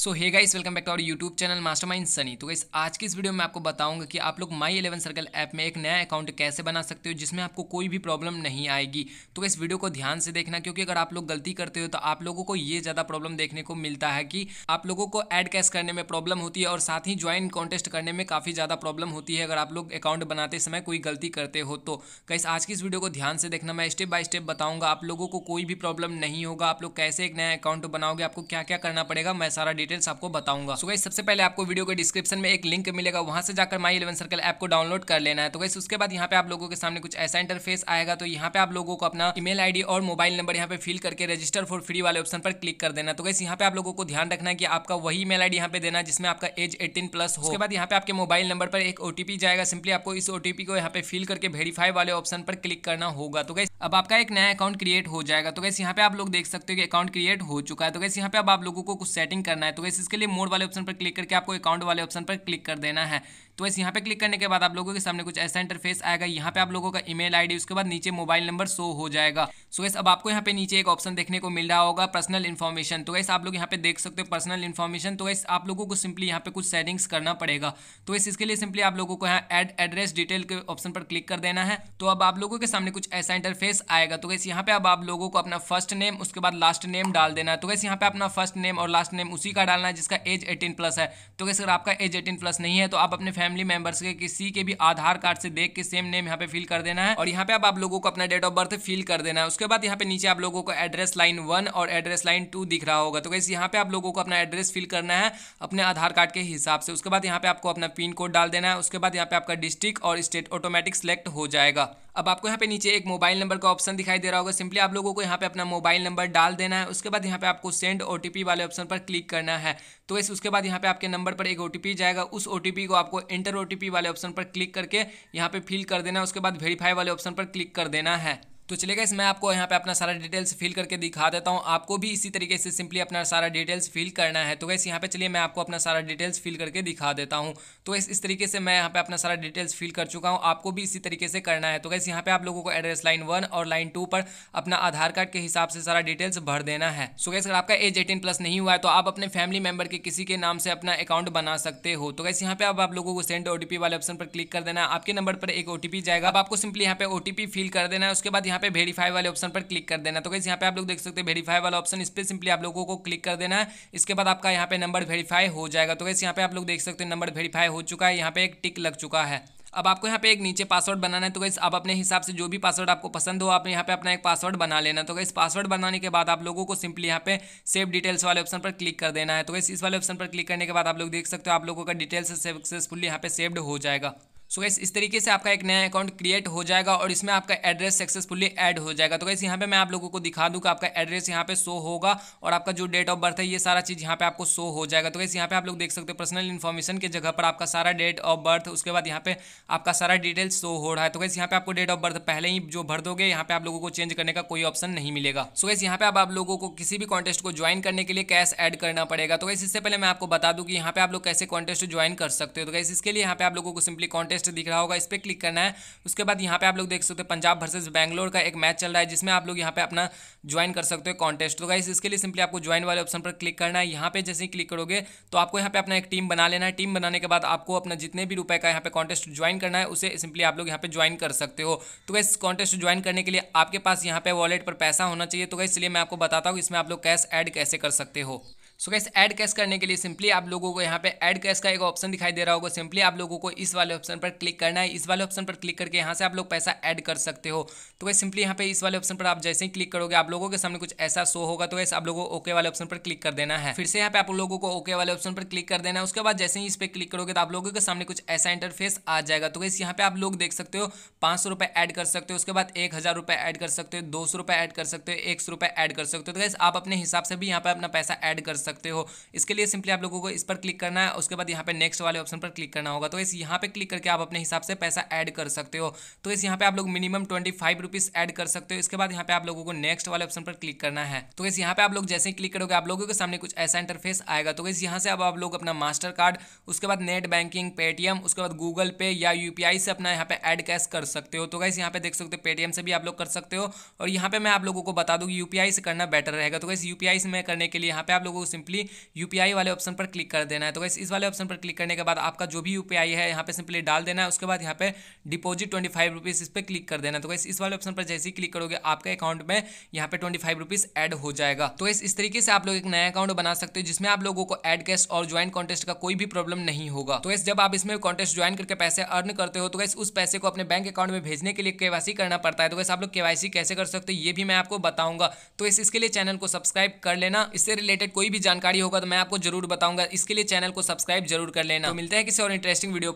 so hey guys welcome back to our YouTube channel mastermind Sunny तो guys आज की इस वीडियो में आपको बताऊंगा कि आप लोग माई इलेवन सर्कल ऐप में एक नया अकाउंट कैसे बना सकते हो जिसमें आपको कोई भी प्रॉब्लम नहीं आएगी तो इस वीडियो को ध्यान से देखना क्योंकि अगर आप लोग गलती करते हो तो आप लोगों को ये ज़्यादा प्रॉब्लम देखने को मिलता है कि आप लोगों को एड कैश करने में प्रॉब्लम होती है और साथ ही ज्वाइन कॉन्टेस्ट करने में काफ़ी ज़्यादा प्रॉब्लम होती है अगर आप लोग अकाउंट बनाते समय कोई गलती करते हो तो गाइस आज की इस वीडियो को ध्यान से देखना मैं स्टेप बाय स्टेप बताऊंगा आप लोगों को कोई भी प्रॉब्लम नहीं होगा आप लोग कैसे एक नया अकाउंट बनाओगे आपको क्या क्या करना पड़ेगा मैं सारा डिटेल्स आपको बताऊंगा सो so गाइस सबसे पहले आपको वीडियो के डिस्क्रिप्शन में एक लिंक मिलेगा वहां से जाकर माई इलेवन सर्कल ऐप को डाउनलोड कर लेना है तो गाइस उसके बाद यहाँ पे आप लोगों के सामने कुछ ऐसा इंटरफेस आएगा तो यहाँ पे आप लोगों को अपना ईमेल आईडी और मोबाइल नंबर यहाँ पे फिल करके रजिस्टर फॉर फ्री वाले ऑप्शन पर क्लिक कर देना तो गाइस यहाँ पे आप लोगों को ध्यान रखना है कि आपका वही ईमेल आईडी यहाँ पे देना जिसमें आपका एज एटीन प्लस हो उसके बाद यहाँ पे आपके मोबाइल नंबर पर एक ओटीपी जाएगा सिंपली आपको इस ओटीपी को यहाँ पे फिल करके वेरीफाई वाले ऑप्शन पर क्लिक करना होगा तो गैस अब आपका एक नया अकाउंट क्रिएट हो जाएगा तो गैस यहाँ पे आप लोग देख सकते हो कि अकाउंट क्रिएट हो चुका है तो गैस यहाँ पे अब आप लोगों को कुछ सेटिंग करना है है तो वैसे इसके लिए मोड वाले ऑप्शन पर क्लिक करके आपको अकाउंट वाले ऑप्शन पर क्लिक कर देना है तो वैसे यहाँ पे क्लिक करने के बाद आप लोगों के सामने कुछ ऐसा इंटरफेस आएगा यहाँ पे आप लोगों का ईमेल आईडी उसके बाद नीचे मोबाइल नंबर शो हो जाएगा सो गैस अब आपको यहाँ पे नीचे एक ऑप्शन देखने को मिल रहा होगा पर्सनल इन्फॉर्मेशन तो गैस आप लोग यहाँ पे देख सकते हो पर्सनल इन्फॉर्मेशन तो गैस आप लोगों को सिंपली यहाँ पे कुछ सेटिंग्स करना पड़ेगा तो वैसे इसके लिए सिंपली आप लोगों को यहाँ एड एड्रेस डिटेल के ऑप्शन पर क्लिक कर देना है तो अब आप लोगों के सामने कुछ ऐसा इंटरफेस आएगा तो गैस यहाँ पे अब आप लोगों को अपना फर्स्ट नेम उसके बाद लास्ट नेम डाल देना है तो गैस यहाँ पे अपना फर्स्ट नेम और लास्ट नेम उसी का डालना है जिसका एज एटीन प्लस है तो गैस अगर आपका एज एटीन प्लस नहीं है तो आप अपने फैमिली फैमिली मेंबर्स के किसी के भी आधार कार्ड से देख के सेम नेम यहाँ पे फिल कर देना है और यहाँ पे आप, आप लोगों को अपना डेट ऑफ बर्थ फिल कर देना है उसके बाद यहाँ पे नीचे आप लोगों को एड्रेस लाइन वन और एड्रेस लाइन टू दिख रहा होगा तो कैसे यहाँ पे आप लोगों को अपना एड्रेस फिल करना है अपने आधार कार्ड के हिसाब से उसके बाद यहाँ पे आपको अपना पिन कोड डाल देना है उसके बाद यहाँ पे आपका डिस्ट्रिक्ट और स्टेट ऑटोमेटिक सिलेक्ट हो जाएगा अब आपको यहाँ पे नीचे एक मोबाइल नंबर का ऑप्शन दिखाई दे रहा होगा सिंपली आप लोगों को यहाँ पे अपना मोबाइल नंबर डाल देना है उसके बाद यहाँ पे आपको सेंड ओटीपी वाले ऑप्शन पर क्लिक करना है तो इस उसके बाद यहाँ पे आपके नंबर पर एक ओटीपी जाएगा उस ओटीपी को आपको इंटर ओटीपी वाले ऑप्शन पर क्लिक करके यहाँ पे फिल कर देना है उसके बाद वेरीफाई वाले ऑप्शन पर क्लिक कर देना है तो चलेगा मैं आपको यहाँ पे अपना सारा डिटेल्स फिल करके दिखा देता हूँ आपको भी इसी तरीके से सिंपली अपना सारा डिटेल्स फिल करना है तो गैस यहाँ पे चलिए मैं आपको अपना सारा डिटेल्स फिल करके दिखा देता हूँ तो गैस इस तरीके से मैं यहाँ पे अपना सारा डिटेल्स फिल कर चुका हूँ आपको भी इसी तरीके से करना है तो गैस यहाँ पे आप लोगों को एड्रेस लाइन वन और लाइन टू पर अपना आधार कार्ड के हिसाब से सारा डिटेल्स भर देना है सो गैस अगर आपका एज एटीन प्लस नहीं हुआ है तो आप अपने फैमिली मेंबर के किसी के नाम से अपना अकाउंट बना सकते हो तो गैस यहाँ पे आप लोगों को सेंड ओ वाले ऑप्शन पर क्लिक कर देना है आपके नंबर पर एक ओ जाएगा अब आपको सिंपली यहाँ पे ओ फिल कर देना है उसके बाद यहाँ यहाँ पे वेरीफाई वाले ऑप्शन पर क्लिक कर देना तो कैसे यहाँ पे आप लोग देख सकते हैं वेरीफाई वाला ऑप्शन इस पर सिंपली आप लोगों को क्लिक कर देना है इसके बाद आपका यहाँ पे नंबर वेरीफाई हो जाएगा तो कैसे यहाँ पे आप लोग देख सकते हैं नंबर वेरीफाई हो चुका है यहाँ पे एक टिक लग चुका है अब आपको यहाँ पे एक नीचे पासवर्ड बनाना है तो गैस आप अपने हिसाब से जो भी पासवर्ड आपको पसंद हो आप यहाँ पे अपना एक पासवर्ड बना लेना तो गैस पासवर्ड बनाने के बाद आप लोगों को सिंपली यहाँ पे सेव डिटेल्स वाले ऑप्शन पर क्लिक कर देना है तो गैस इस वाले ऑप्शन पर क्लिक करने के बाद आप लोग देख सकते हो आप लोगों का डिटेल्स सक्सेसफुली यहाँ पे सेव्ड हो जाएगा सो so गैस इस तरीके से आपका एक नया अकाउंट क्रिएट हो जाएगा और इसमें आपका एड्रेस सक्सेसफुली ऐड हो जाएगा तो गैस यहाँ पे मैं आप लोगों को दिखा दूँ कि आपका एड्रेस यहाँ पे शो होगा और आपका जो डेट ऑफ बर्थ है ये सारा चीज़ यहाँ पे आपको शो हो जाएगा तो गैस यहाँ पे आप लोग देख सकते हो पर्सनल इन्फॉर्मेशन की जगह पर आपका सारा डेट ऑफ बर्थ उसके बाद यहाँ पे आपका सारा डिटेल्स शो हो रहा है तो गैस यहाँ पे आपको डेट ऑफ बर्थ पहले ही जो भर दोगे यहाँ पे आप लोगों को चेंज करने का कोई ऑप्शन नहीं मिलेगा सो गैस यहाँ पे अब आप लोगों को किसी भी कॉन्टेस्ट को ज्वाइन करने के लिए कैश ऐड करना पड़ेगा तो गैस इससे पहले मैं आपको बता दूँ कि यहाँ पे आप लोग कैसे कॉन्टेस्ट ज्वाइन कर सकते हो तो गैस इसके लिए यहाँ पे आप लोगों को सिंपली कॉन्टेस्ट टेस्ट दिख रहा होगा इस पर क्लिक करना है उसके बाद यहाँ पे आप लोग देख सकते हैं पंजाब वर्सेज बैंगलोर का एक मैच चल रहा है जिसमें आप लोग यहाँ पे अपना ज्वाइन कर सकते हो कॉन्टेस्ट होगा तो इसके लिए सिंपली आपको ज्वाइन वाले ऑप्शन पर क्लिक करना है यहाँ पे जैसे ही क्लिक करोगे तो आपको यहाँ पे अपना एक टीम बना लेना है टीम बनाने के बाद आपको अपना जितने भी रुपए का यहाँ पे कॉन्टेस्ट ज्वाइन करना है उसे सिंपली आप लोग यहाँ पे ज्वाइन कर सकते हो तो गाइस कॉन्टेस्ट ज्वाइन करने के लिए आपके पास यहाँ पे वॉलेट पर पैसा होना चाहिए तो गाइस इसलिए मैं आपको बताता हूँ इसमें आप लोग कैश ऐड कैसे कर सकते हो सो गैस ऐड कैश करने के लिए सिंपली आप लोगों को यहाँ पे ऐड कैश का एक ऑप्शन दिखाई दे रहा होगा सिंपली आप लोगों को इस वाले ऑप्शन पर क्लिक करना है इस वाले ऑप्शन पर क्लिक करके यहाँ से आप लोग पैसा ऐड कर सकते हो तो गैस सिंपली यहाँ पे इस वाले ऑप्शन पर आप जैसे ही क्लिक करोगे आप लोगों के सामने कुछ ऐसा शो होगा तो गैस आप लोगों को ओके वाले ऑप्शन पर क्लिक कर देना है फिर से यहाँ पे आप लोगों को ओके वाले ऑप्शन पर क्लिक कर देना है उसके बाद जैसे ही इस पर क्लिक करोगे तो आप लोगों के सामने कुछ ऐसा इंटरफेस आ जाएगा तो गैस यहाँ पे आप लोग देख सकते हो पाँच सौ ऐड कर सकते हो उसके बाद एक हज़ार ऐड कर सकते हो दो सौ रुपये ऐड कर सकते हो एक सौ रुपये ऐड कर सकते हो तो गैस आप अपने हिसाब से भी यहाँ पर अपना पैसा ऐड कर सकते सकते हो इसके लिए सिंपली आप लोगों को इस पर क्लिक करना है उसके बाद यहाँ पे नेक्स्ट वाले ऑप्शन पर क्लिक करना होगा तो इस यहाँ पे क्लिक करके आप अपने हिसाब से पैसा ऐड कर सकते हो तो इस यहाँ पे आप लोग minimum twenty five rupees add कर सकते हो इसके बाद यहाँ पे आप लोगों को नेक्स्ट वाले ऑप्शन पर क्लिक करना है तो इस यहाँ पे आप लोग जैसे ही क्लिक करोगे आप लोगों के सामने कुछ ऐसा इंटरफेस आएगा तो इस यहाँ से अब आप लोग अपना मास्टर कार्ड उसके बाद नेट बैंकिंग पेटीएम उसके बाद गूगल पे या यूपीआई से अपना यहाँ पे एड कैश कर सकते हो तो गाइस यहाँ पे देख सकते हो पेटीएम से भी आप लोग कर सकते हो और यहाँ पे मैं आप लोगों को बता दूँ यूपीआई से करना बेटर रहेगा तो गाइस यूपीआई से मैं करने के लिए यहाँ पे आप लोगों को सिंपली यूपीआई वाले ऑप्शन पर क्लिक कर देना है तो वैसे इस वाले ऑप्शन पर क्लिक करने के बाद आपका जो भी यूपीआई है यहाँ पे सिंपली डाल देना है उसके बाद यहाँ पे डिपोजिट ट्वेंटी फाइव रुपीज़ इस पर क्लिक कर देना तो वैसे इस वाले ऑप्शन पर जैसे ही क्लिक करोगे आपके अकाउंट में यहाँ पे ट्वेंटी फाइव रुपीज़ एड हो जाएगा तो इस तरीके से आप लोग एक नया अकाउंट बना सकते हो जिसमें आप लोगों को एड कैश और ज्वाइन कॉन्टेस्ट का कोई भी प्रॉब्लम नहीं होगा तो इस जब आप इसमें कॉन्टेस्ट ज्वाइन करके पैसे अर्न करते हो तो वैसे उस पैसे को अपने बैंक अकाउंट में भेजने के लिए केवासी करना पड़ता है तो वैसे आप लोग केवासी कैसे कर सकते हो ये भी मैं आपको बताऊंगा तो इसके लिए चैनल को सब्सक्राइब कर लेना इससे रिलेटेड कोई भी जानकारी होगा तो मैं आपको जरूर बताऊंगा इसके लिए चैनल को सब्सक्राइब जरूर कर लेना तो मिलते हैं किसी और इंटरेस्टिंग वीडियो